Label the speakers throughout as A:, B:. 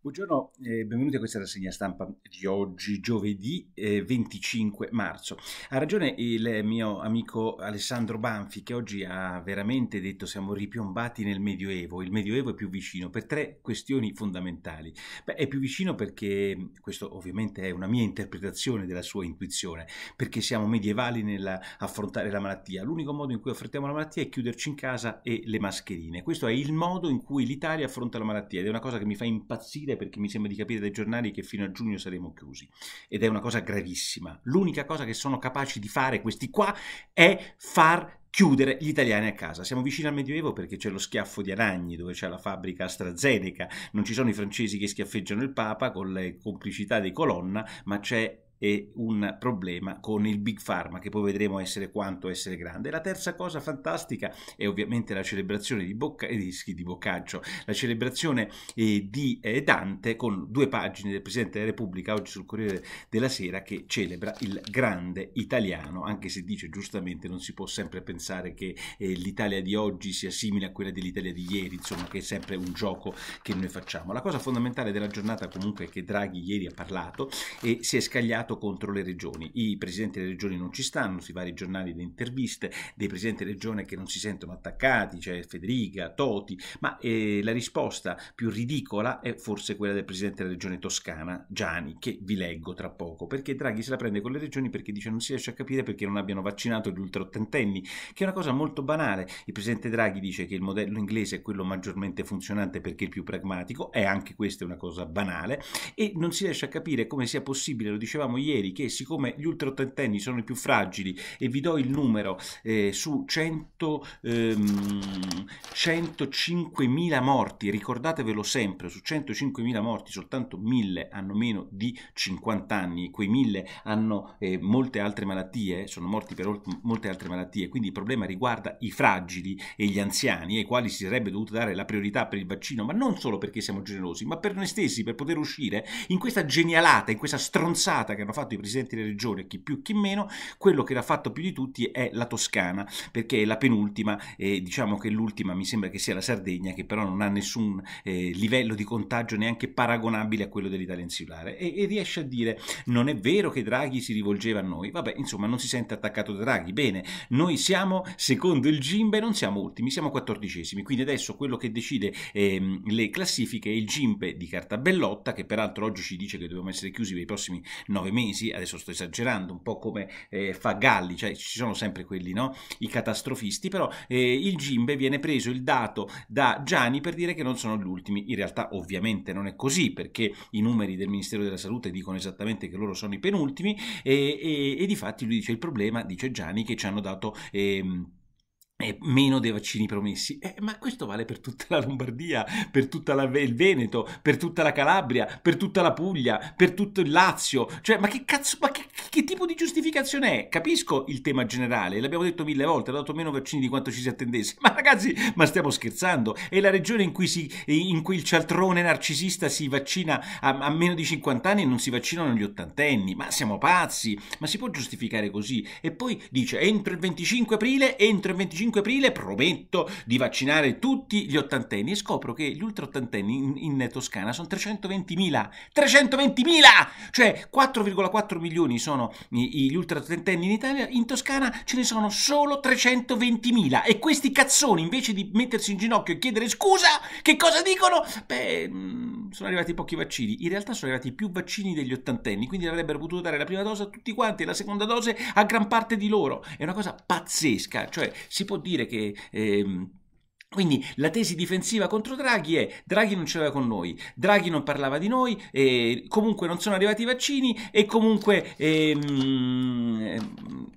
A: Buongiorno e eh, benvenuti a questa rassegna stampa di oggi, giovedì 25 eh, marzo. Ha ragione il mio amico Alessandro Banfi che oggi ha veramente detto siamo ripiombati nel Medioevo, il Medioevo è più vicino per tre questioni fondamentali. Beh, è più vicino perché, questo ovviamente è una mia interpretazione della sua intuizione, perché siamo medievali nell'affrontare la malattia. L'unico modo in cui affrontiamo la malattia è chiuderci in casa e le mascherine. Questo è il modo in cui l'Italia affronta la malattia ed è una cosa che mi fa impazzire difficile perché mi sembra di capire dai giornali che fino a giugno saremo chiusi ed è una cosa gravissima. L'unica cosa che sono capaci di fare questi qua è far chiudere gli italiani a casa. Siamo vicini al Medioevo perché c'è lo schiaffo di Aragni, dove c'è la fabbrica AstraZeneca, non ci sono i francesi che schiaffeggiano il Papa con le complicità dei colonna, ma c'è e un problema con il Big Pharma che poi vedremo essere quanto essere grande. La terza cosa fantastica è ovviamente la celebrazione di, Bocca, eh, di Boccaccio, la celebrazione eh, di eh, Dante con due pagine del Presidente della Repubblica oggi sul Corriere della Sera che celebra il grande italiano, anche se dice giustamente non si può sempre pensare che eh, l'Italia di oggi sia simile a quella dell'Italia di ieri, insomma che è sempre un gioco che noi facciamo. La cosa fondamentale della giornata comunque è che Draghi ieri ha parlato e si è scagliato scagliato contro le regioni. I presidenti delle regioni non ci stanno, sui vari giornali le interviste dei presidenti delle regioni che non si sentono attaccati, cioè Federica, Toti, ma eh, la risposta più ridicola è forse quella del presidente della regione toscana, Gianni, che vi leggo tra poco, perché Draghi se la prende con le regioni perché dice non si riesce a capire perché non abbiano vaccinato gli ultraottantenni, che è una cosa molto banale. Il presidente Draghi dice che il modello inglese è quello maggiormente funzionante perché è il più pragmatico, è anche questa una cosa banale, e non si riesce a capire come sia possibile, lo dicevamo ieri che siccome gli ultra ottantenni sono i più fragili e vi do il numero eh, su 100, ehm, 105.000 morti, ricordatevelo sempre, su 105.000 morti soltanto 1.000 hanno meno di 50 anni, quei 1.000 hanno eh, molte altre malattie, sono morti per molte altre malattie, quindi il problema riguarda i fragili e gli anziani ai quali si sarebbe dovuta dare la priorità per il vaccino, ma non solo perché siamo generosi, ma per noi stessi, per poter uscire in questa genialata, in questa stronzata che hanno hanno fatto i presidenti delle regioni, chi più chi meno, quello che l'ha fatto più di tutti è la Toscana, perché è la penultima e diciamo che l'ultima mi sembra che sia la Sardegna, che però non ha nessun eh, livello di contagio neanche paragonabile a quello dell'Italia insulare e, e riesce a dire non è vero che Draghi si rivolgeva a noi, vabbè insomma non si sente attaccato da Draghi, bene, noi siamo secondo il Gimbe non siamo ultimi, siamo quattordicesimi, quindi adesso quello che decide eh, le classifiche è il Gimbe di Cartabellotta che peraltro oggi ci dice che dobbiamo essere chiusi per i prossimi nove mesi mesi, adesso sto esagerando, un po' come eh, fa Galli, cioè ci sono sempre quelli, no? I catastrofisti, però eh, il Gimbe viene preso il dato da Gianni per dire che non sono gli ultimi. In realtà ovviamente non è così, perché i numeri del Ministero della Salute dicono esattamente che loro sono i penultimi e, e, e di fatti lui dice il problema, dice Gianni, che ci hanno dato... Ehm, meno dei vaccini promessi. Eh, ma questo vale per tutta la Lombardia, per tutta la, il Veneto, per tutta la Calabria, per tutta la Puglia, per tutto il Lazio. Cioè, ma che cazzo, ma che, che tipo di giustificazione è? Capisco il tema generale, l'abbiamo detto mille volte, ha dato meno vaccini di quanto ci si attendesse. Ma ragazzi, ma stiamo scherzando? È la regione in cui, si, in cui il cialtrone narcisista si vaccina a, a, meno di 50 anni e non si vaccinano gli ottantenni. Ma siamo pazzi! Ma si può giustificare così? E poi dice, entro il 25 aprile, entro il 25 5 aprile prometto di vaccinare tutti gli ottantenni e scopro che gli ultra ottantenni in, in Toscana sono 320.000. 320.000! Cioè 4,4 milioni sono gli ultra ottantenni in Italia, in Toscana ce ne sono solo 320.000 e questi cazzoni invece di mettersi in ginocchio e chiedere scusa, che cosa dicono? Beh, mm, sono arrivati pochi vaccini. In realtà sono arrivati più vaccini degli ottantenni, quindi avrebbero potuto dare la prima dose a tutti quanti e la seconda dose a gran parte di loro. È una cosa pazzesca, cioè si può dire che... Ehm, quindi la tesi difensiva contro Draghi è Draghi non ce l'aveva con noi, Draghi non parlava di noi, eh, comunque non sono arrivati i vaccini e comunque ehm,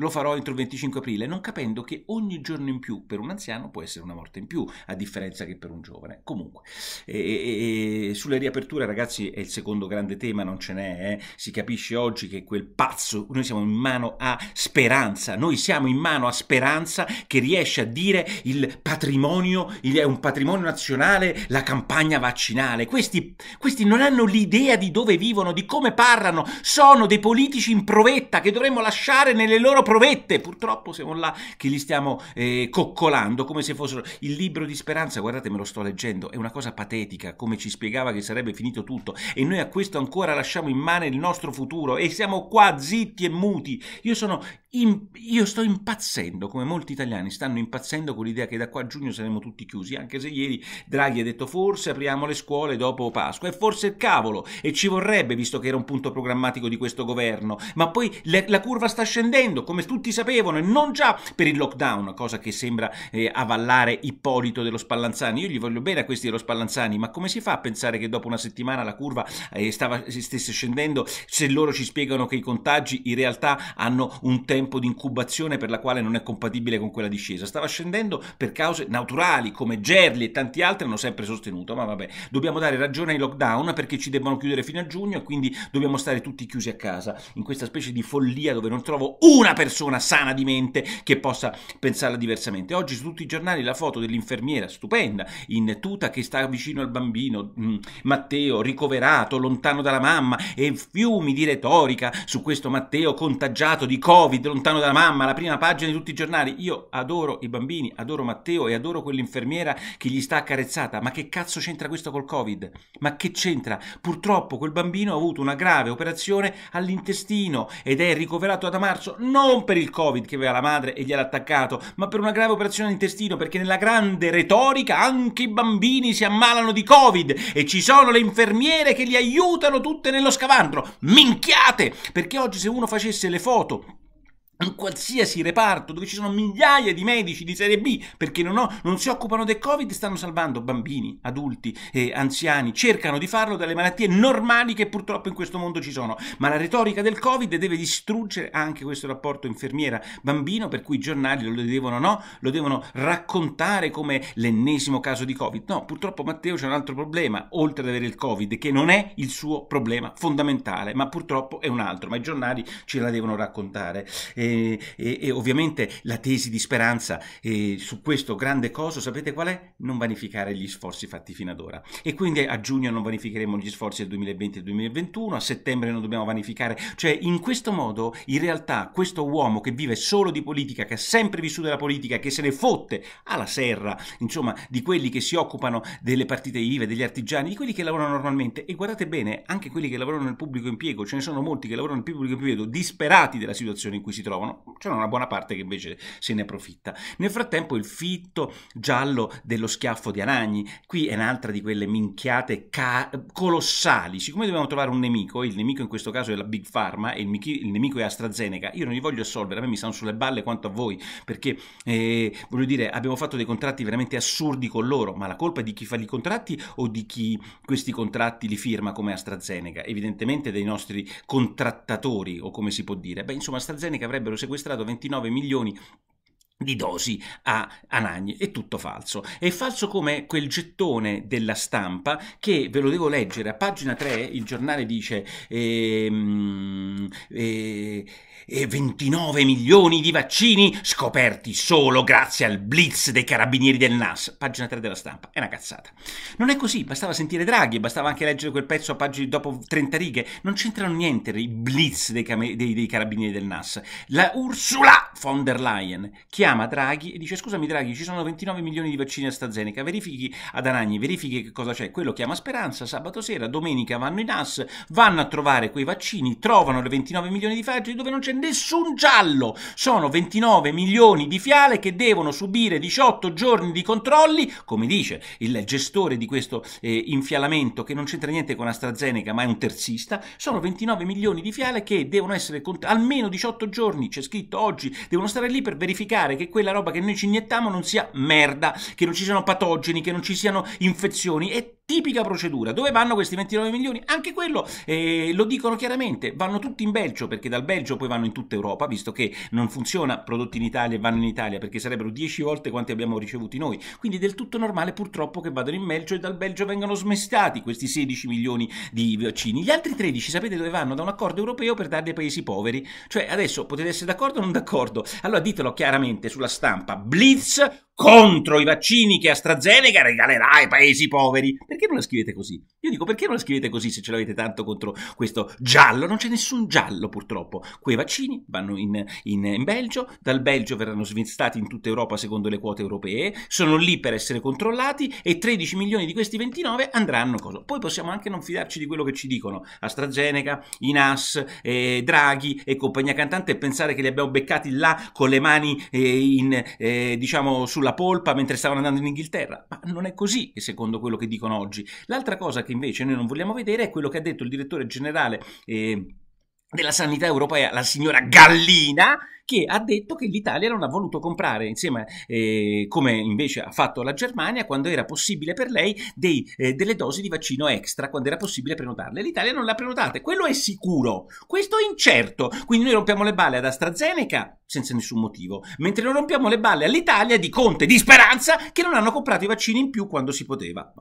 A: lo farò entro il 25 aprile, non capendo che ogni giorno in più per un anziano può essere una morte in più, a differenza che per un giovane. Comunque, e, e, sulle riaperture, ragazzi, è il secondo grande tema, non ce n'è. Eh? Si capisce oggi che quel pazzo, noi siamo in mano a speranza, noi siamo in mano a speranza che riesce a dire il patrimonio, il, è un patrimonio nazionale, la campagna vaccinale. Questi, questi non hanno l'idea di dove vivono, di come parlano, sono dei politici in provetta che dovremmo lasciare nelle loro promette, purtroppo siamo là che li stiamo eh, coccolando come se fossero il libro di speranza, guardate me lo sto leggendo, è una cosa patetica, come ci spiegava che sarebbe finito tutto e noi a questo ancora lasciamo in mano il nostro futuro e siamo qua zitti e muti. Io sono in, io sto impazzendo, come molti italiani stanno impazzendo con l'idea che da qua a giugno saremo tutti chiusi, anche se ieri Draghi ha detto forse apriamo le scuole dopo Pasqua e forse il cavolo e ci vorrebbe visto che era un punto programmatico di questo governo, ma poi le, la curva sta scendendo come come tutti sapevano e non già per il lockdown, cosa che sembra eh, avallare Ippolito dello Spallanzani. Io gli voglio bene a questi dello Spallanzani, ma come si fa a pensare che dopo una settimana la curva eh, stava, stesse scendendo se loro ci spiegano che i contagi in realtà hanno un tempo di incubazione per la quale non è compatibile con quella discesa? Stava scendendo per cause naturali come Gerli e tanti altri hanno sempre sostenuto, ma vabbè, dobbiamo dare ragione ai lockdown perché ci debbano chiudere fino a giugno e quindi dobbiamo stare tutti chiusi a casa in questa specie di follia dove non trovo una persona persona sana di mente che possa pensarla diversamente. Oggi su tutti i giornali la foto dell'infermiera stupenda in tuta che sta vicino al bambino mm, Matteo ricoverato lontano dalla mamma e fiumi di retorica su questo Matteo contagiato di Covid lontano dalla mamma, la prima pagina di tutti i giornali. Io adoro i bambini, adoro Matteo e adoro quell'infermiera che gli sta accarezzata, ma che cazzo c'entra questo col Covid? Ma che c'entra? Purtroppo quel bambino ha avuto una grave operazione all'intestino ed è ricoverato da marzo. No non per il Covid che aveva la madre e gli era attaccato, ma per una grave operazione all'intestino, perché nella grande retorica anche i bambini si ammalano di Covid e ci sono le infermiere che li aiutano tutte nello scavandro. Minchiate! Perché oggi se uno facesse le foto in qualsiasi reparto dove ci sono migliaia di medici di serie B perché non, ho, non si occupano del covid stanno salvando bambini, adulti, e anziani, cercano di farlo dalle malattie normali che purtroppo in questo mondo ci sono, ma la retorica del covid deve distruggere anche questo rapporto infermiera-bambino per cui i giornali lo devono, no? lo devono raccontare come l'ennesimo caso di covid, no purtroppo Matteo c'è un altro problema oltre ad avere il covid che non è il suo problema fondamentale ma purtroppo è un altro, ma i giornali ce la devono raccontare. Eh, eh, e, e, ovviamente la tesi di speranza eh, su questo grande coso, sapete qual è? Non vanificare gli sforzi fatti fino ad ora. E quindi a giugno non vanificheremo gli sforzi del 2020 e 2021, a settembre non dobbiamo vanificare, cioè in questo modo in realtà questo uomo che vive solo di politica, che ha sempre vissuto della politica, che se ne fotte alla serra, insomma, di quelli che si occupano delle partite IVE, degli artigiani, di quelli che lavorano normalmente e guardate bene, anche quelli che lavorano nel pubblico impiego, ce ne sono molti che lavorano nel pubblico impiego disperati della situazione in cui si trovano bueno, c'è una buona parte che invece se ne approfitta. Nel frattempo il fitto giallo dello schiaffo di Anagni, qui è un'altra di quelle minchiate ca- colossali, siccome dobbiamo trovare un nemico, il nemico in questo caso è la Big Pharma e il, michi- il nemico è AstraZeneca, io non li voglio assolvere, a me mi stanno sulle balle quanto a voi, perché eh, voglio dire abbiamo fatto dei contratti veramente assurdi con loro, ma la colpa è di chi fa i contratti o di chi questi contratti li firma come AstraZeneca? Evidentemente dei nostri contrattatori o come si può dire, beh insomma AstraZeneca avrebbero sequestrato registrato 29 milioni di dosi a Anagni. È tutto falso. È falso come quel gettone della stampa che ve lo devo leggere. A pagina 3 il giornale dice ehm, eh, 29 eh, milioni di vaccini scoperti solo grazie al blitz dei carabinieri del NAS. Pagina 3 della stampa. È una cazzata. Non è così. Bastava sentire Draghi, bastava anche leggere quel pezzo a pagine dopo 30 righe. Non c'entrano niente i blitz dei, dei, dei carabinieri del NAS. La Ursula von der Leyen chiama chiama Draghi e dice scusami Draghi ci sono 29 milioni di vaccini AstraZeneca, verifichi ad Aragni verifichi che cosa c'è, quello chiama Speranza, sabato sera, domenica vanno in AS, vanno a trovare quei vaccini, trovano le 29 milioni di Pfizer dove non c'è nessun giallo, sono 29 milioni di fiale che devono subire 18 giorni di controlli, come dice il gestore di questo eh, infialamento che non c'entra niente con AstraZeneca ma è un terzista, sono 29 milioni di fiale che devono essere almeno 18 giorni, c'è scritto oggi, devono stare lì per verificare che quella roba che noi ci iniettiamo non sia merda, che non ci siano patogeni, che non ci siano infezioni e tipica procedura. Dove vanno questi 29 milioni? Anche quello eh, lo dicono chiaramente, vanno tutti in Belgio, perché dal Belgio poi vanno in tutta Europa, visto che non funziona prodotti in Italia e vanno in Italia, perché sarebbero 10 volte quanti abbiamo ricevuti noi. Quindi è del tutto normale purtroppo che vadano in Belgio e dal Belgio vengano smestati questi 16 milioni di vaccini. Gli altri 13 sapete dove vanno? Da un accordo europeo per darli ai paesi poveri. Cioè adesso potete essere d'accordo o non d'accordo? Allora ditelo chiaramente sulla stampa. Blitz contro i vaccini che AstraZeneca regalerà ai paesi poveri. Perché non la scrivete così? Io dico perché non la scrivete così se ce l'avete tanto contro questo giallo? Non c'è nessun giallo purtroppo. Quei vaccini vanno in, in, in Belgio, dal Belgio verranno svistati in tutta Europa secondo le quote europee, sono lì per essere controllati e 13 milioni di questi 29 andranno. Cosa? Poi possiamo anche non fidarci di quello che ci dicono AstraZeneca, Inas, eh, Draghi e compagnia cantante e pensare che li abbiamo beccati là con le mani eh, in, eh, diciamo sulla la polpa mentre stavano andando in Inghilterra, ma non è così secondo quello che dicono oggi. L'altra cosa che invece noi non vogliamo vedere è quello che ha detto il direttore generale eh, della sanità europea, la signora Gallina, che ha detto che l'Italia non ha voluto comprare, insieme, eh, come invece ha fatto la Germania, quando era possibile per lei, dei, eh, delle dosi di vaccino extra, quando era possibile prenotarle. L'Italia non le ha prenotate, quello è sicuro, questo è incerto. Quindi noi rompiamo le balle ad AstraZeneca senza nessun motivo, mentre noi rompiamo le balle all'Italia di Conte, di Speranza, che non hanno comprato i vaccini in più quando si poteva.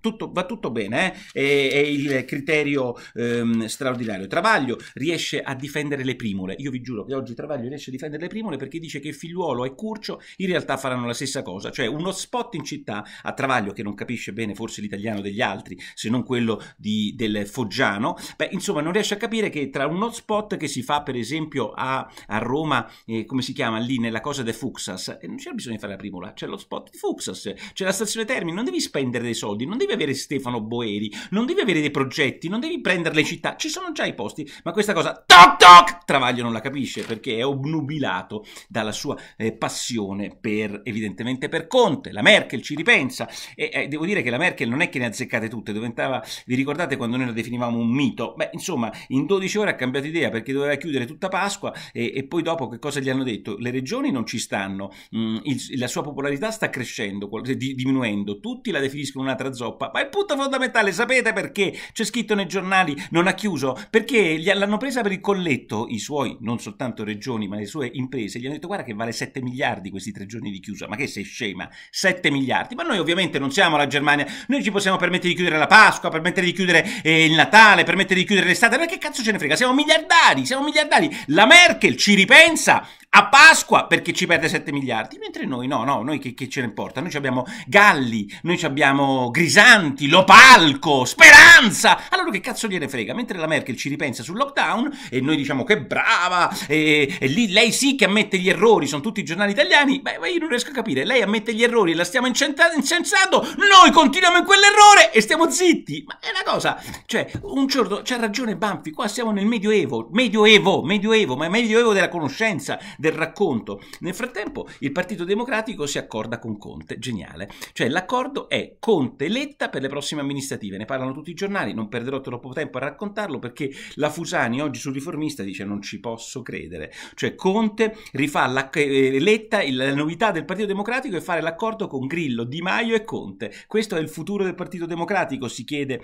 A: Tutto, va tutto bene, eh? è, è, il criterio ehm, straordinario. Travaglio riesce a difendere le primule, io vi giuro che oggi Travaglio riesce preferisce difendere le primole perché dice che Figliuolo e Curcio in realtà faranno la stessa cosa, cioè uno spot in città a Travaglio che non capisce bene forse l'italiano degli altri se non quello di, del Foggiano, beh insomma non riesce a capire che tra uno spot che si fa per esempio a, a Roma, eh, come si chiama lì nella cosa de Fuxas, eh, non c'è bisogno di fare la primola, c'è lo spot di Fuxas, c'è la stazione Termini, non devi spendere dei soldi, non devi avere Stefano Boeri, non devi avere dei progetti, non devi prendere le città, ci sono già i posti, ma questa cosa toc toc Travaglio non la capisce perché è obbligato nubilato dalla sua eh, passione per, evidentemente per Conte. La Merkel ci ripensa e eh, devo dire che la Merkel non è che ne azzeccate tutte, diventava, vi ricordate quando noi la definivamo un mito? Beh, insomma, in 12 ore ha cambiato idea perché doveva chiudere tutta Pasqua e, e poi dopo che cosa gli hanno detto? Le regioni non ci stanno, mh, mm, il, la sua popolarità sta crescendo, di, diminuendo, tutti la definiscono un'altra zoppa, ma il punto fondamentale, sapete perché? C'è scritto nei giornali, non ha chiuso, perché l'hanno presa per il colletto i suoi, non soltanto regioni, ma le sue imprese, gli hanno detto guarda che vale 7 miliardi questi tre giorni di chiusa, ma che sei scema, 7 miliardi, ma noi ovviamente non siamo la Germania, noi ci possiamo permettere di chiudere la Pasqua, permettere di chiudere eh, il Natale, permettere di chiudere l'estate, ma che cazzo ce ne frega, siamo miliardari, siamo miliardari, la Merkel ci ripensa, a Pasqua perché ci perde 7 miliardi, mentre noi no, no, noi che, che ce ne importa? Noi abbiamo Galli, noi abbiamo Grisanti, Lopalco, Speranza, allora che cazzo gliene frega? Mentre la Merkel ci ripensa sul lockdown e noi diciamo che brava, e, e lì lei sì che ammette gli errori, sono tutti i giornali italiani, beh, io non riesco a capire, lei ammette gli errori e la stiamo incensando, noi continuiamo in quell'errore e stiamo zitti, ma è una cosa, cioè un giorno c'ha ragione Banfi, qua siamo nel medioevo, medioevo, medioevo, ma è medioevo della conoscenza, del racconto. Nel frattempo il Partito Democratico si accorda con Conte, geniale. Cioè l'accordo è conte eletta per le prossime amministrative, ne parlano tutti i giornali, non perderò troppo tempo a raccontarlo perché la Fusani oggi sul riformista dice non ci posso credere. Cioè Conte rifà la, eh, la novità del Partito Democratico è fare l'accordo con Grillo, Di Maio e Conte. Questo è il futuro del Partito Democratico, si chiede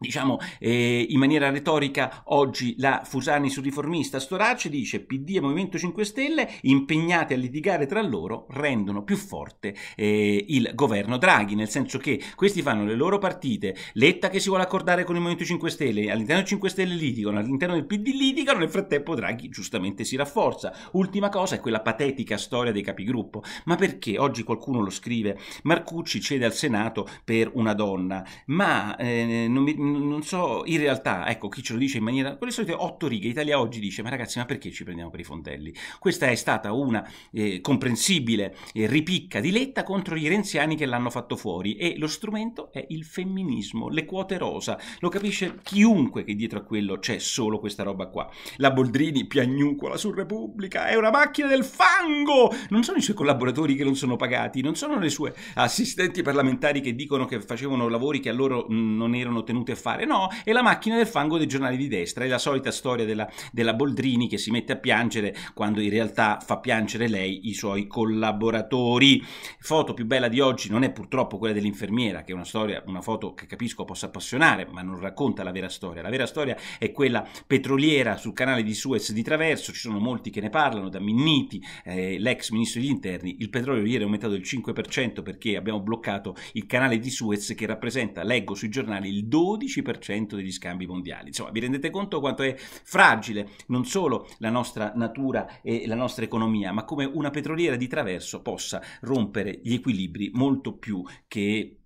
A: diciamo eh, in maniera retorica oggi la Fusani sul riformista Storace dice PD e Movimento 5 Stelle impegnati a litigare tra loro rendono più forte eh, il governo Draghi nel senso che questi fanno le loro partite Letta che si vuole accordare con il Movimento 5 Stelle all'interno del 5 Stelle litigano all'interno del PD litigano nel frattempo Draghi giustamente si rafforza ultima cosa è quella patetica storia dei capigruppo ma perché oggi qualcuno lo scrive Marcucci cede al Senato per una donna ma eh, non mi non so, in realtà, ecco, chi ce lo dice in maniera... Quelle solite otto righe, Italia Oggi dice, ma ragazzi, ma perché ci prendiamo per i fondelli? Questa è stata una eh, comprensibile eh, ripicca di letta contro gli renziani che l'hanno fatto fuori e lo strumento è il femminismo, le quote rosa, lo capisce chiunque che dietro a quello c'è solo questa roba qua. La Boldrini piagnucola su Repubblica, è una macchina del fango! Non sono i suoi collaboratori che non sono pagati, non sono le sue assistenti parlamentari che dicono che facevano lavori che a loro non erano tenute a fare? No, è la macchina del fango dei giornali di destra, è la solita storia della, della Boldrini che si mette a piangere quando in realtà fa piangere lei i suoi collaboratori. Foto più bella di oggi non è purtroppo quella dell'infermiera, che è una storia, una foto che capisco possa appassionare, ma non racconta la vera storia. La vera storia è quella petroliera sul canale di Suez di Traverso, ci sono molti che ne parlano, da Minniti, eh, l'ex ministro degli interni, il petrolio ieri è aumentato del 5% perché abbiamo bloccato il canale di Suez che rappresenta, leggo sui giornali, il 12% 15% degli scambi mondiali. Insomma, vi rendete conto quanto è fragile non solo la nostra natura e la nostra economia, ma come una petroliera di traverso possa rompere gli equilibri molto più che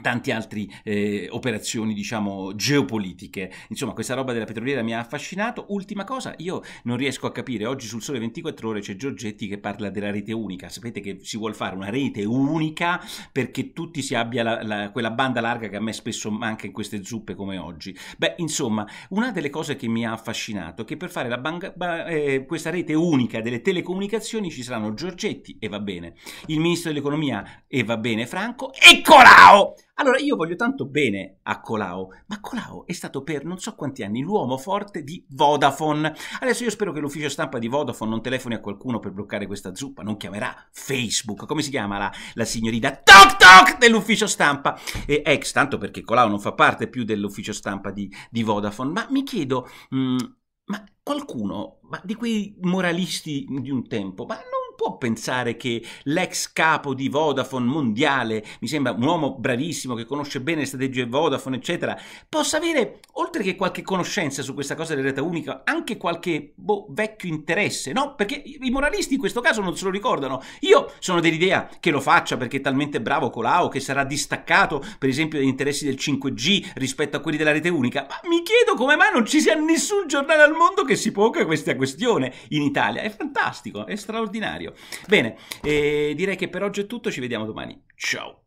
A: tante altre eh, operazioni, diciamo, geopolitiche. Insomma, questa roba della petroliera mi ha affascinato. Ultima cosa, io non riesco a capire, oggi sul Sole 24 Ore c'è Giorgetti che parla della rete unica. Sapete che si vuole fare una rete unica perché tutti si abbia la, la, quella banda larga che a me spesso manca in queste zuppe come oggi. Beh, insomma, una delle cose che mi ha affascinato è che per fare banca, ba, eh, questa rete unica delle telecomunicazioni ci saranno Giorgetti e va bene, il ministro dell'economia e va bene Franco e Colau! Allora io voglio tanto bene a Colau, ma Colau è stato per non so quanti anni l'uomo forte di Vodafone. Adesso io spero che l'ufficio stampa di Vodafone non telefoni a qualcuno per bloccare questa zuppa, non chiamerà Facebook, come si chiama la, la signorina Toc Toc dell'ufficio stampa e ex, tanto perché Colau non fa parte più dell'ufficio stampa di, di Vodafone, ma mi chiedo, mh, mm, ma qualcuno ma di quei moralisti di un tempo, ma non può pensare che l'ex capo di Vodafone mondiale, mi sembra un uomo bravissimo che conosce bene le strategie Vodafone, eccetera, possa avere, oltre che qualche conoscenza su questa cosa della rete unica, anche qualche boh, vecchio interesse, no? Perché i moralisti in questo caso non se lo ricordano. Io sono dell'idea che lo faccia perché è talmente bravo Colau che sarà distaccato, per esempio, dagli interessi del 5G rispetto a quelli della rete unica, ma mi chiedo come mai non ci sia nessun giornale al mondo che si ponga questa questione in Italia. È fantastico, è straordinario. Bene, eh, direi che per oggi è tutto, ci vediamo domani. Ciao!